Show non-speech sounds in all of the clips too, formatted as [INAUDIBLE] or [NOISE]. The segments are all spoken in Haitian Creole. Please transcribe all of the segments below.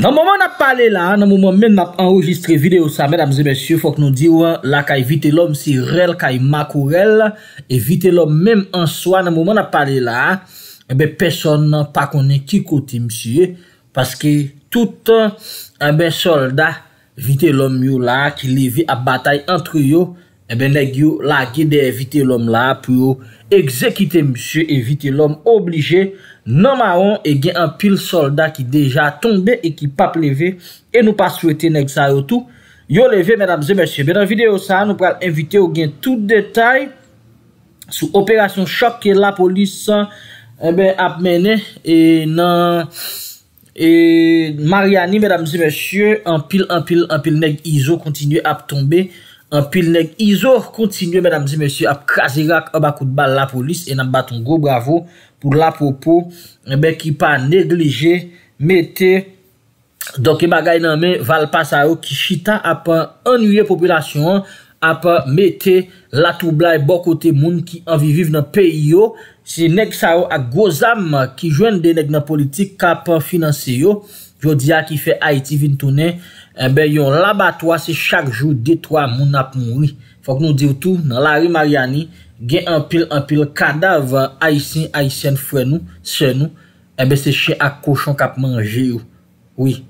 Nan mouman ap pale la, nan mouman men ap enregistre video sa, mèdames et mèsyè, fòk nou di wè, la kèy vite lòm si rel kèy makou rel, evite lòm men ansoa nan mouman ap pale la, ebe, eh pèson nan pa konen ki koti msyè, paske tout an, eh ebe, solda, vite lòm yò la, ki levi ap batay antri yò, Ebe eh neg yo lage de evite lom la pou yo ekzekite msye, evite lom oblije. Nomaron e eh gen an pil soldat ki deja tombe e ki pa pleve. E nou pa souwete neg sa yo tou. Yo leve men amze msye. Ben an videyo sa nou pral evite yo gen tout detay. Sou operasyon chok ke la polis eh ap mene. E nan Mariani men amze msye. An pil, an pil, an pil neg izo kontinye ap tombe. An pil neg izor kontinye mèdam zi mèsy ap kazigak abakout bal la polis E nan baton go bravo pou la popo Mè eh ki pa neglije metè Dok e bagay nan mè valpa sa yo ki chita ap anuyè populasyon Ap metè la toubla e bokote moun ki anvi viv nan peyi yo Se neg sa yo ak gozam ki jwende neg nan politik kap finanse yo Vyo diya ki fe Haiti vintounen Ebe eh yon labatwa se chak jou detwa moun ap moun. Fok nou dir tou nan Larry Mariani gen anpil anpil kadav aysen fwen nou, sen nou. Ebe eh se chen ak koshon kap manje yo. Ouye.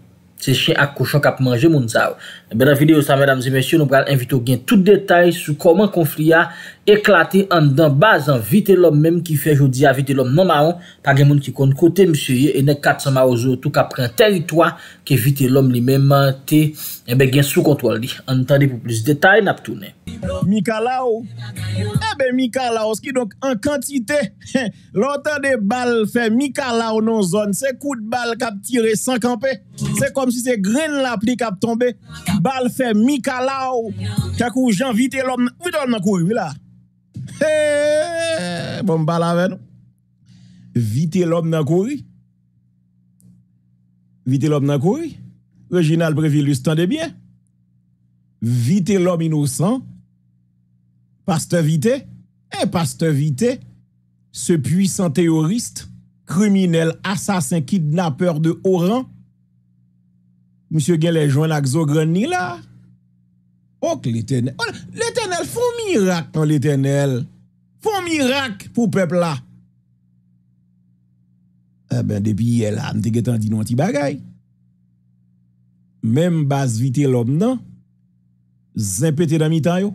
se chen ak kouchon kap manje moun za ou. Ebe, nan videyo sa, mèdames et mèsyou, nou pral invite ou gen tout detay sou koman konflia eklate an dan bazan vite l'om mèm ki fe joudia vite l'om nan non, non, ma ou, pa gen moun ki kon kote msyou e ne kat sa ma ou zo tou kap pren teritwa ke vite l'om li mèm te, ebe, eh gen sou kontwal di. An tande pou plus detay, nap tou ne. Mikala ou? Ebe, Mikala ou, skidonk, an kantite lontan de bal fe Mikala ou nan zon, se kout bal kap tire sankanpe, se kom si se gren la pli kap tombe bal fe mi kalaw kakou jan vite l'om nan kouri heee bom bal aven vite l'om nan kouri vite l'om nan kouri vijinal previlus tan de byen vite l'om inousan paste vite e paste vite se puisan teorist kruminel asasin kidnapeur de oran Monsieur Gelle joint avec Zograni là. Ok, oh, l'éternel. Oh, l'éternel, font miracle dans l'éternel. Font miracle pour le peuple là. Eh ben, depuis hier là, m'te getan dit non ti bagay. Même base vite l'homme non. Zempete dans mi-temps yo.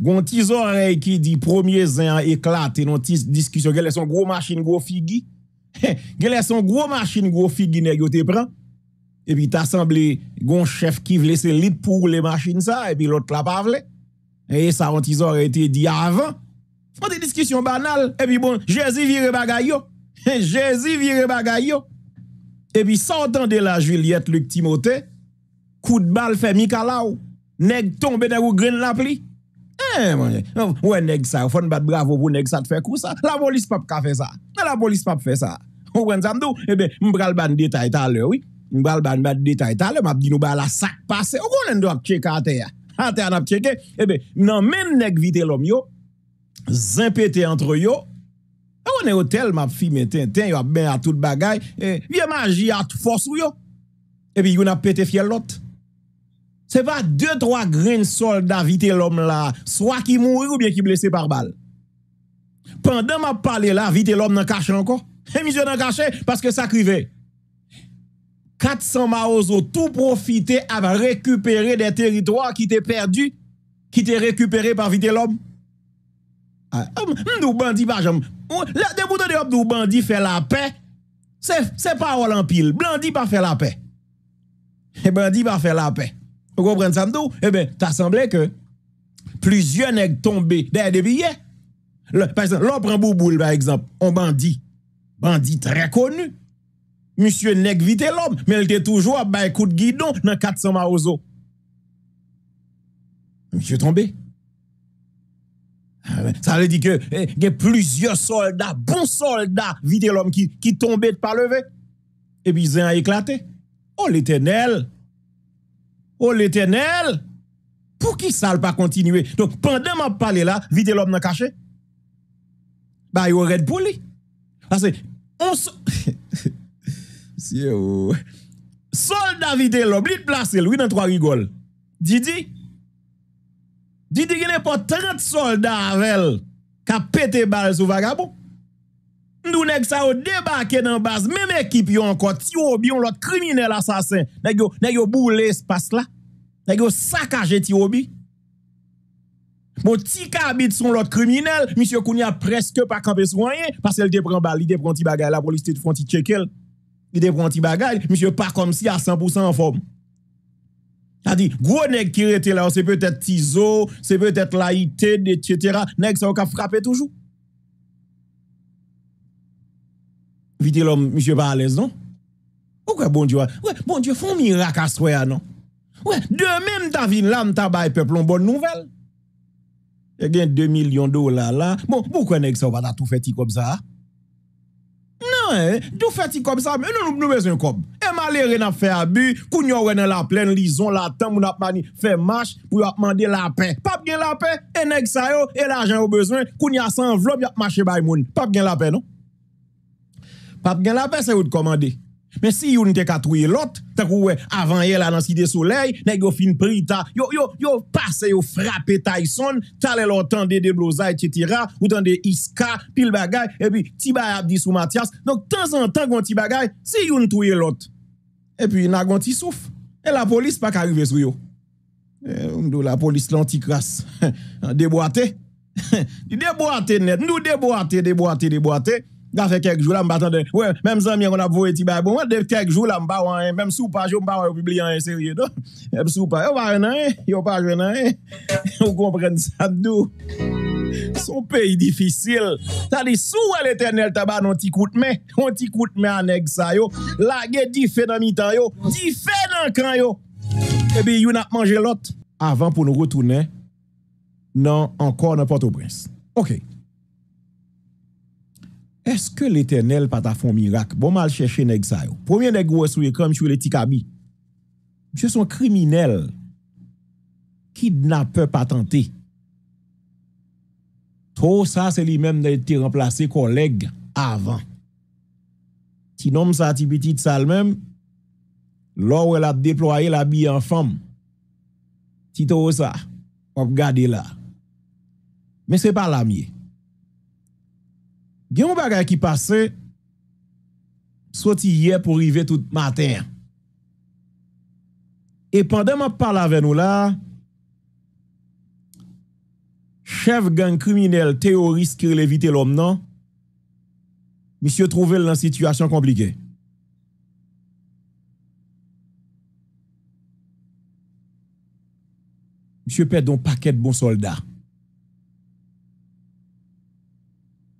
Gon tis oreille qui dit premier zin éclaté dans discussion, gelle son gros machine gros figi. [LAUGHS] gelle son gros machine gros figi nèg yo te et puis t'as semblé gon chef qui voulait se lit pour les machines ça et puis l'autre l'a pas voulait et ça on ils aurait été dit avant pas des discussions banales et puis bon Jésus vire bagayo [LAUGHS] Jésus vire bagayo et puis ça de la Juliette Luc Timothée coup de balle fait Mikalaou nèg tombé dans ou grain la pli eh mon ouais nèg ça faut bat bravo pour nèg ça te fait coup ça la police pas ka faire ça la police pas faire ça on prend ça et eh ben m'bral ban détail tout à l'heure oui m'bal ban ban détail ta m'a dit nous ba la sac passé ou konn ndo ap checker ate ya ate an ap checker et eh ben non même nèg vite l'homme yo zimpété entre yo on est au hôtel m'a filmé tintin yo ben a ben à toute bagaille et vie magie à force ou yo et puis yo n'a pété fiel l'autre c'est pas deux trois grains de soldats vite l'homme là soit qui mourir ou bien qui blessé par balle pendant m'a parler là vite l'homme dans cache encore et eh, monsieur dans cache parce que ça crivait 400 Maos ont tout profité à récupérer des territoires qui étaient perdus, qui étaient récupérés par Vite l'homme. Ah, hum, hum, nous bandits, par exemple, Des boutons de nous bandits fait la paix. C'est parole en pile. Blandi pas fait la paix. Et eh, bandit pas fait la paix. Vous comprenez ça, nous? Eh bien, t'as semblé que plusieurs nègres tombés derrière des billets. par exemple, l'homme prend Bouboule, par exemple, on bandit. Bandit très connu monsieur nèg vite l'homme, mais il était toujours à bay coup de guidon dans 400 maozo. Monsieur tombé. Ah ça veut dire que eh, il y a plusieurs soldats, bons soldats, vite l'homme qui, qui tombaient de pas lever. Et puis ils ont éclaté. Oh l'éternel! Oh l'éternel! Pour qui ça pas continuer? Donc pendant ma parler là, vite l'homme n'a caché. Bah, il aurait pour lui. Parce que, on [LAUGHS] Solda vide lò, blit plase lò Ou nan 3 rigol Didi Didi genè pa 30 solda avel Ka pete bal sou vagabo Ndou neg sa ou debake nan baz Mem ekip yon kon Ti obi yon lot kriminel asasen Neg yo bou le espas la Neg yo sakaje ti obi Mo bon, ti kabit son lot kriminel Misyokouni a preske pa kampes wanyen Pas el depren bal, li depren ti bagay La polisite tout fon ti chekel Vi non? bon bon non? de pranti bagaj, mi jè pa kom si a 100% fòm. Ta di, gwo nek kirete la, se peut ete tizo, se peut ete laite, etc. Nek sa wak a frape toujou. Vi de lòm, mi jè pa alèz, non? Ou kwen bon djè wè? Ouè, bon djè fòm mi rak a swè anon. Ouè, dè mèm ta vin lam tabay peplon bon nouvel. E gen 2 milyon do la la. Bon, pou kwen nek sa wak ta tou fètik wop sa a? Dou feti kom sa, men nou nou bezon kom E male re na fe abu Koun yo re nan la plen, li zon la tem Moun ap mani fe mash pou yo ap mande la pen Pap gen la pen, e neg sayo E la jen yo bezon, koun ya san vlob Ya ap mache bay moun, pap gen la pen nou Pap gen la pen se yo te komande Men si yon te ka touye lot, te kouwe avan ye la nan si de soley, nek yo fin prita, yo pase yo frape Tyson, talen lor tende debloza et cetera, ou tende iska, pil bagay, e pi tiba abdi sou Matias. Nonk tan zan tan gwen ti bagay, si yon touye lot, e pi nan gwen ti souf, e la polis pa ka rive sou yo. Mdou eh, la polis lantikras, [LAUGHS] deboate, [LAUGHS] deboate net, nou deboate, deboate, deboate. Gafè kek joulan m batande. Mèm zanm yon kon ap vowe ti bay bon. Mèm sou pa joun m bay wè yon pibli yon serye. Mèm sou pa yon bay wè yon. Yon pa joun wè yon. Yon kompren sa ddou. Sou peyi difisil. Sa li sou wè l'Eternel taban yon ti koutme. Yon ti koutme aneg sa yo. Lagè di fè nan mi tan yo. Di fè nan kan yo. Ebi yon ap manje lot. Avant pou nou retounen. Nan ankon apote ou brens. Ok. Ok. est-ce que l'éternel pas ta fond miracle? Bon mal chercher nèg sa yo. Premier nèg gros sou écran, monsieur le Tikabi. Monsieur son criminel. Kidnappeur patenté. Tout ça, c'est lui-même qui été remplacé collègue avant. Si nom ça ti petite salle même, où elle a déployé la bille en femme. Tito ça, on regarde là. Mais ce n'est pas la a un bagage qui passe, sorti hier pour arriver tout matin. Et pendant je parle avec nous là, chef gang criminel terroriste qui éviter l'homme non, monsieur trouvé une situation compliquée. Monsieur perd un paquet de bons soldats.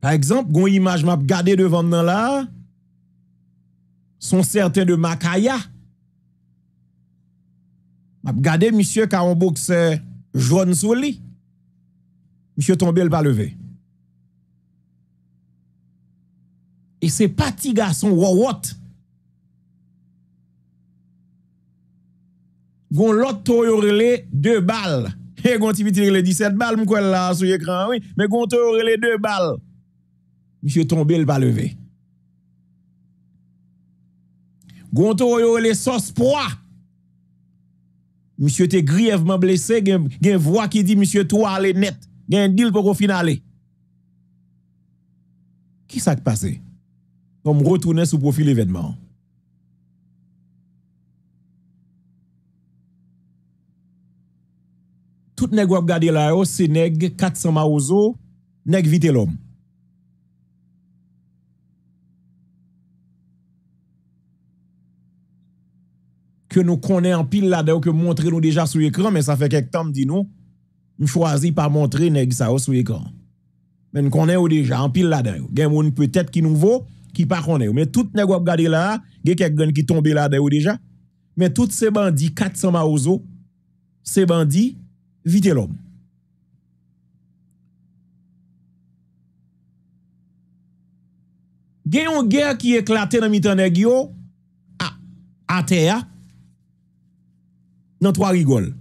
Par exemple, gon image m'a regardé devant nous là, sont certains de Makaya. M'a regardé monsieur qui jaune sur lui. Monsieur tombé, il pas levé. Et c'est pas petit garçon wawot. Gon l'autre les deux balles. Et [LAUGHS] gon le 17 balles quoi là sur l'écran, oui. Mais gon les deux balles monsieur tombé, il pas levé. Gonto yo les sauce poids. Monsieur était grièvement blessé, gen, voix qui dit monsieur toi allez net, gen deal pour au final. Qui ce qui passé On retourner sur profil événement. Tout nèg wap gade la yo, c'est nèg 400 maozo, nèg vite l'homme. que nous connaissons en pile là dedans que montrer nous déjà sur l'écran mais ça fait quelques temps dit nous nous choisissons pas montrer ça sur l'écran mais nous connaissons déjà en pile là dedans y a peut-être qui nouveau qui pas connaît mais tout nèg regardé là quelques gens qui tombé là dedans déjà mais tous ces bandits 400 maozo ces bandits vite l'homme a une guerre qui éclaté dans mitan nèg yo à, à terre dans trois rigoles.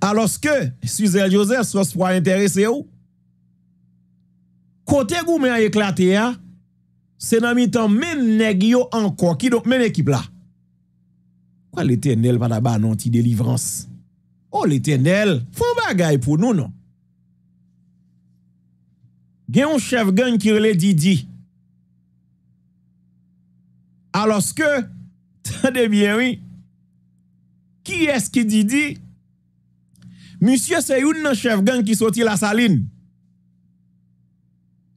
Alors que Suzel Joseph soit soit intéressé ou côté a éclaté hein, c'est dans mi-temps même nèg yo encore qui donc même équipe là. Quoi l'Éternel va là non ti délivrance. Oh l'Éternel, font bagaille pour nous non. Gen un chef gang qui relè Didi. Alors que, [LAUGHS] tendez bien, oui, qui est-ce qui dit, dit Monsieur, c'est une chef gang qui sortit la saline.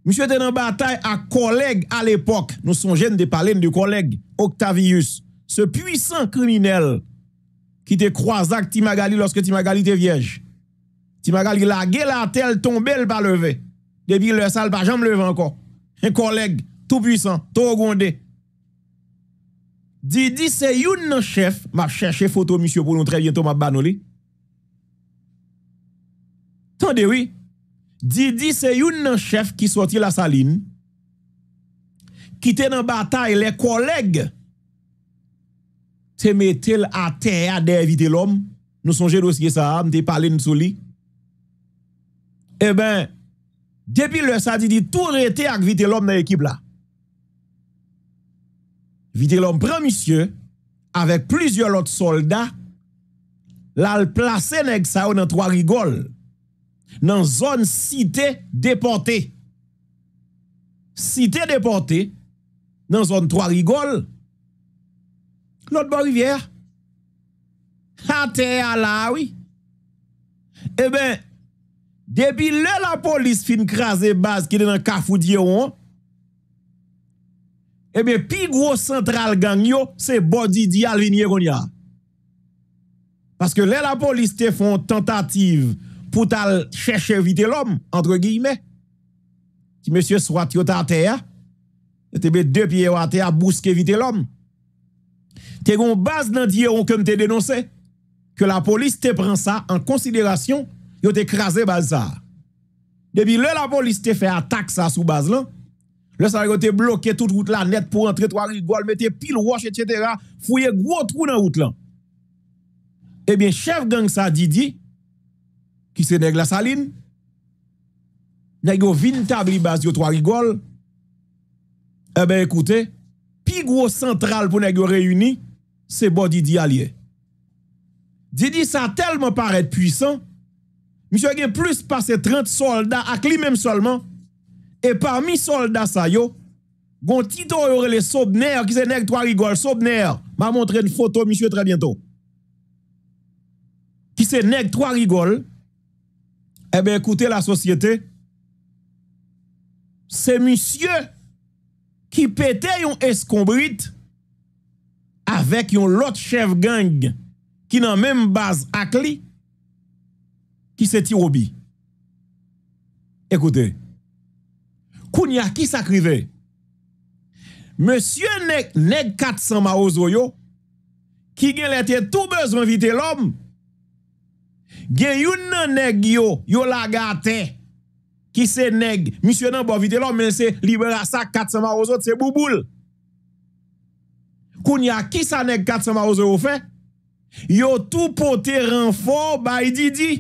Monsieur était la bataille à collègue à l'époque. Nous sommes jeunes de parler de collègue Octavius. puissant puissant qui qui te avec Timagali lorsque Timagali était vierge. Timagali lage la tomber le pas lever. Depuis le sal pas jamais levé encore. Un collègue tout puissant, tout gondé. Didi se youn nan chef, ma chèche foto misyo pou nou trebyento ma banoli, tandewi, didi se youn nan chef ki soti la salin, ki te nan batay le koleg, te metel a te a de evite lom, nou sonje nou eske sa, mte pale nsoli, e eh ben, depi le sa, didi tou rete ak evite lom nan ekip la, Vi diri lom pran misye, avek plizye lot solda, la l plase neg sa ou nan 3 rigol, nan zon site depote. Site depote, nan zon 3 rigol, lot ba rivyer. Ha te ala ouy. E eh ben, debi le la polis fin kras e baz ki de nan kafou diyo ou, ebe eh pi gro sentral gang yo, se bodi di alviniye gonya. Paske le la polis te fon tentative pou tal chèche vite l'om, entre guyme, ki mèsyè swat yo ta ate ya, te be depye yo ate ya bouske vite l'om. Te yon baz nan diyeron kèm te denonse, ke la polis te pren sa an konsidèrasyon yo te krasè baz sa. Depi le la polis te fe atak sa sou baz lan, Le ça a été bloqué toute route là, net pour entrer trois rigoles, mettez pile roche, etc. Fouye gros trou dans route là. Eh bien, chef gang ça, Didi, qui se nègre la saline, nègre vin tabli base yo trois rigoles. Eh bien, écoutez, pi gros central pour nègre réuni, c'est bon Didi allié. Didi ça tellement paraît puissant, monsieur a plus passé 30 soldats à lui même seulement. Et parmi soldats ça yo, gon Tito les Sobner qui c'est nèg trois rigoles Sobner, m'a montré une photo monsieur très bientôt. Qui c'est nèg trois rigoles. Eh bien écoutez la société. C'est monsieur qui pétait yon escombrite avec yon l'autre chef gang qui n'a même base à qui s'est Tirobi. Écoutez Kounya, ki sa krive? Monsye neg, neg katsan ma ozo yo, ki gen lete tou bezman vite lom, gen yon nan neg yo, yo lagate, ki se neg, monsye nan bo vite lom, men se libera sa katsan ma ozo, se bouboul. Kounya, ki sa neg katsan ma ozo yo fe? Yo tou pote renfo, ba yi di di,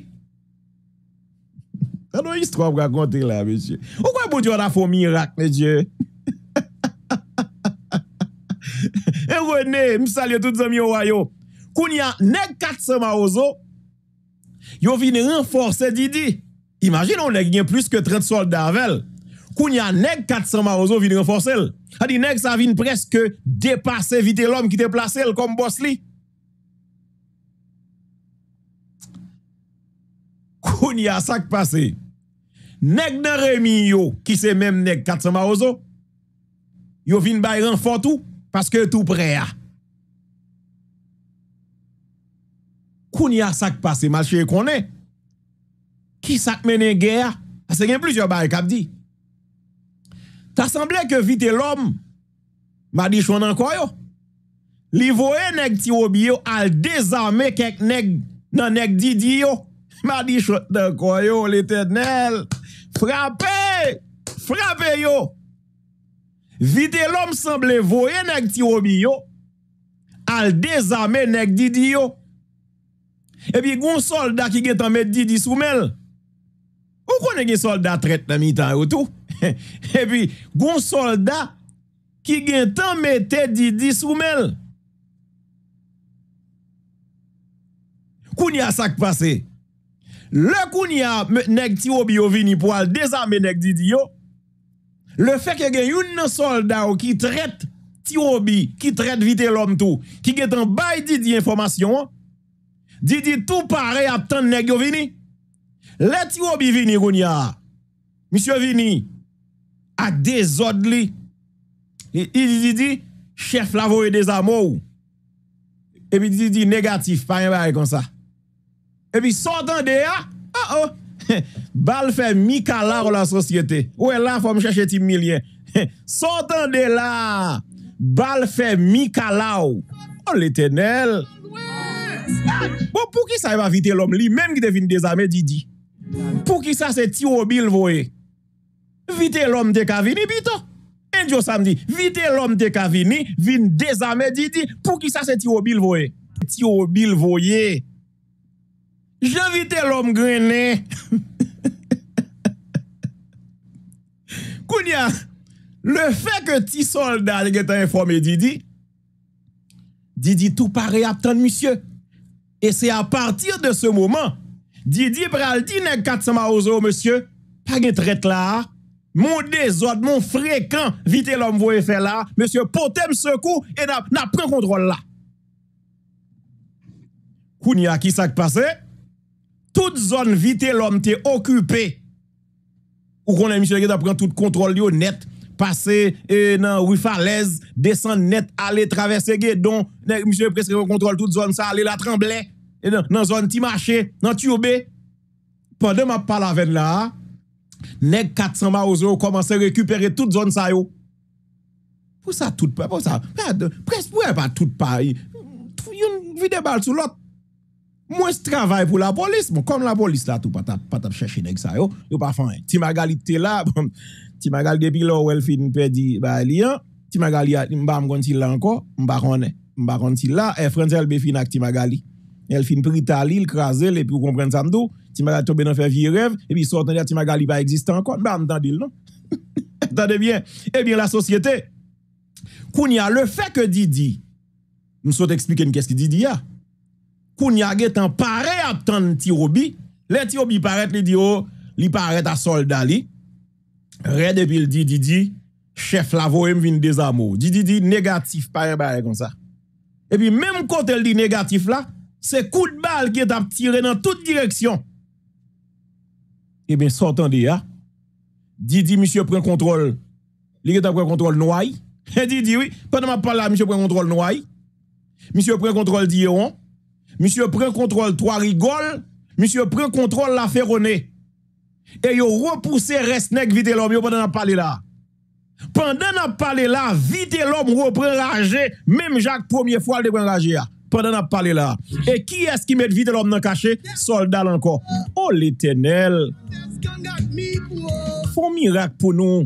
Dans une histoire pour raconter là, monsieur. Pourquoi bon Dieu a fait un miracle, monsieur? [LAUGHS] Et eh, René, je salue tous les amis au royaume. Quand y a 400 maozo, ils viennent renforcer Didi. Imagine, on a plus que 30 soldats avec qu'il Quand y a 400 maozo, viennent renforcer A dit, nèg, ça vient presque dépasser vite l'homme qui te placé comme boss li. Kounia, ça qui passé. Nèk nan remi yo, ki se mèm nèk katsama ozo. Yo vin bayran fotou, paske tou prea. Koun ya sak pase malche konè. Ki sak mènen gè ya, ase gen plus yo bay kap di. Ta semblè ke vite lòm, ma di chon nan kwayo. Li voè nèk ti obi yo, al dezame kek nèk nan nèk didi yo. Ma di chon nan kwayo, l'etèdnel. Frappez! Frappez yo! Vite l'homme semble voyer nèg Tiromi yo. Al désarmer nek Didi yo. Et puis gon [LAUGHS] soldat qui gen met Didi sous Ou konne gen soldat traite dans mi-temps ou tout. Et puis gon soldat qui gen en mette Didi sous mel. sak passé. Le koun ya nek ti obi yo vini pou al dezame nek didi yo, le feke gen yon nan soldao ki tret ti obi, ki tret vite lom tou, ki getan bay didi informasyon, didi tou pare ap ten nek yo vini, le ti obi vini koun ya, misyo vini, a dezod li, e ididi di, chef lavo e dezamo ou, e mi didi negatif, pa yon ba e kon sa, E vi sotan de ya, bal fè mi kalaw la sosyete. Ou e lan fòm chèche ti milyen. [LAUGHS] Sotan de la, bal fè mi kalaw. O le tenel. Bon, Pou ki sa yon va vite lom li, menm ki te vin de zame didi. Pou ki sa se ti obil voye. Vite lom de ka vini bito. En diyo sa mdi, vite lom de ka vini, vin de zame didi. Pou ki sa se ti obil voye. Ti obil voye. J'invite l'om gwenè. [LAUGHS] Kounia, le fèk ti soldat gwenè ta informe Didi, Didi tou pare ap tan monsye. E se a partir de se mouman, Didi pral di ne kat sa ma ouzo monsye, pa gen tret la, moun dezod, moun frekant, vite l'om vwe fè la, monsye potèm se kou, e na pre kontrol la. Kounia, ki sak pase? Tout zon vitè lòm tè okupè. Ou konè misè gè dè pren tout kontrol yo net. Pase nan wifalèz, desan net alè travesse gè. Don, nèk misè gè preskè kontrol tout zon sa alè la tremble. E nan zon ti mache, nan ti obè. Ponè mè pa la ven la. Nèk kat san ba ozè yo komanse rekupere tout zon sa yo. Pou sa tout pa, pou sa. Preskè pouè pa tout pa. Yon vide bal sou lot. Moi, je travaille pour la police. Bon, comme la police, là, tout, pas tap chercher nèg ça, yo. Yo pas fin. Hein. Ti Magali t'es là, [LAUGHS] bon, ti Magali depuis là, ou elle fin perdi, ba lien. Hein. Ti Magali, m'ba là encore, m'ba connaît. M'ba gonti là, et elle Elbe fin avec Ti Magali. Elle fin prit Tali, le craser et puis comprendre ça m'dou. Ti Magali tombe dans faire vie rêve, et puis sortant de Ti Magali pas exister encore. Bah, il non? [LAUGHS] Attendez bien. Eh bien, la société. Kounia, le fait que Didi, nous sommes expliquer qu'est-ce que Didi a a getan pare ap tan Tirobi, le Tirobi paret li di yo, oh, li paret a d'ali. li, re depil di di di, chef la em vin amours. di di di negatif pare comme ça. ça. puis, puis quand elle li negatif la, se kout bal de ap qui est à tirer dans toute direction. Et ben, ya, ah, di di Monsieur pren kontrol, li contrôle. Il pren kontrol prendre contrôle [LAUGHS] di Didi, oui, pendant ma pala là pren kontrol contrôle Monsieur pren kontrol di yon, Misyè pren kontrol 3 rigol, misyè pren kontrol la ferone, e yo repousse resnek vide l'om yo pandan ap pale la. Pandan ap pale la, vide l'om yo pren raje, mèm Jacques premier fwa l de pren raje ya, pandan ap pale la. E ki eski met vide l'om nan kache, soldal anko. O oh, l'Etenel, fon mirak pou nou.